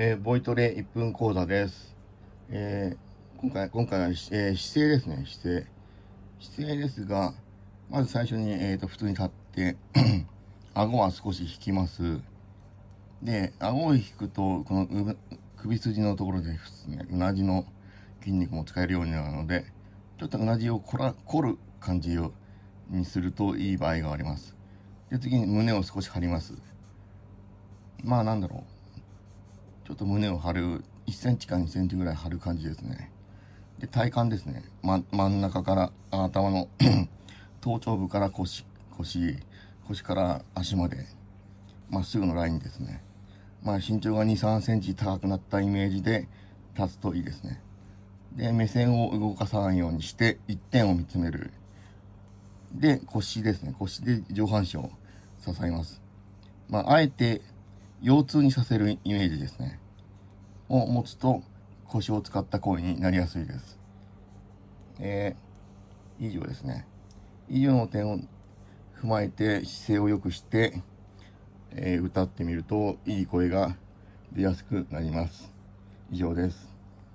えー、ボイトレ1分講座です。えー、今回、今回は、えー、姿勢ですね、姿勢。姿勢ですが、まず最初に、えーと、普通に立って 顎は少し引きます。で、顎を引くと、この首筋のところで、ね、うなじの筋肉も使えるようになるので、ちょっとうなじをこら凝る感じをにするといい場合があります。で、次に胸を少し張ります。まあなんだろう。ちょっと胸を張る1センチか2センチぐらい張る感じですねで体幹ですね、ま、真ん中から頭の 頭頂部から腰腰腰から足までまっすぐのラインですねまあ身長が2 3センチ高くなったイメージで立つといいですねで目線を動かさないようにして一点を見つめるで腰ですね腰で上半身を支えますまああえて腰痛にさせるイメージですね。を持つと腰を使った行為になりやすいです。えー、以上ですね。以上の点を踏まえて姿勢を良くして、えー、歌ってみるといい声が出やすくなります。以上です。